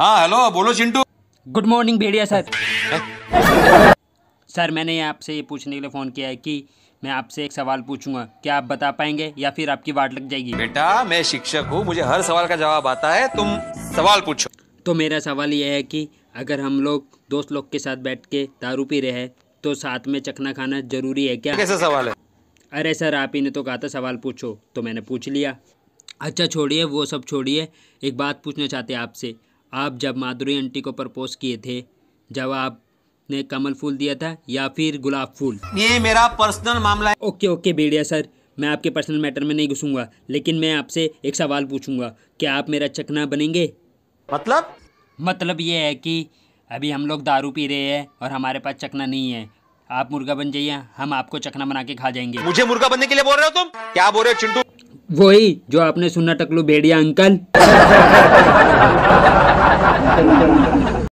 हाँ हेलो बोलो Chintu good morning भेड़िया सर सर मैंने आपसे ये पूछने के लिए फ़ोन किया है कि मैं आपसे एक सवाल पूछूंगा क्या आप बता पाएंगे या फिर आपकी वाट लग जाएगी बेटा मैं शिक्षक हूँ मुझे हर सवाल का जवाब आता है तुम सवाल पूछो तो मेरा सवाल यह है कि अगर हम लोग दोस्त लोग के साथ बैठ के दारू पी रहे हैं तो साथ में चखना खाना जरूरी है क्या कैसा सवाल है अरे सर आप ही ने तो कहा था सवाल पूछो तो मैंने पूछ लिया अच्छा छोड़िए वो सब छोड़िए एक बात पूछना चाहते हैं आपसे आप जब माधुरी आंटी को प्रपोज किए थे जब आपने कमल फूल दिया था या फिर गुलाब फूल ये मेरा पर्सनल मामला है ओके ओके भेड़िया सर मैं आपके पर्सनल मैटर में नहीं घुसूंगा लेकिन मैं आपसे एक सवाल पूछूंगा क्या आप मेरा चकना बनेंगे मतलब मतलब ये है कि अभी हम लोग दारू पी रहे हैं और हमारे पास चकना नहीं है आप मुर्गा बन जाइए हम आपको चकना बना के खा जाएंगे मुझे मुर्गा बनने के लिए बोल रहे हो तुम क्या बोल रहे हो चिंटू वही जो आपने सुना टकलू भेड़िया अंकल